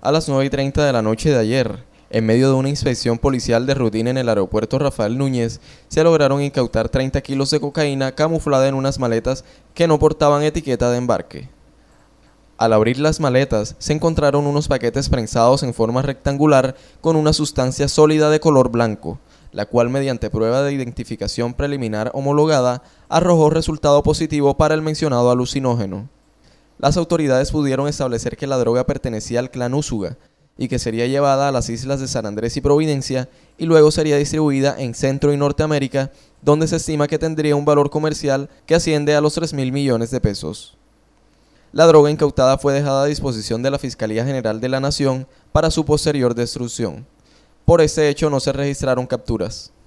A las 9 y 30 de la noche de ayer, en medio de una inspección policial de rutina en el aeropuerto Rafael Núñez, se lograron incautar 30 kilos de cocaína camuflada en unas maletas que no portaban etiqueta de embarque. Al abrir las maletas, se encontraron unos paquetes prensados en forma rectangular con una sustancia sólida de color blanco, la cual mediante prueba de identificación preliminar homologada arrojó resultado positivo para el mencionado alucinógeno las autoridades pudieron establecer que la droga pertenecía al clan Úsuga y que sería llevada a las islas de San Andrés y Providencia y luego sería distribuida en Centro y Norteamérica, donde se estima que tendría un valor comercial que asciende a los 3.000 mil millones de pesos. La droga incautada fue dejada a disposición de la Fiscalía General de la Nación para su posterior destrucción. Por este hecho no se registraron capturas.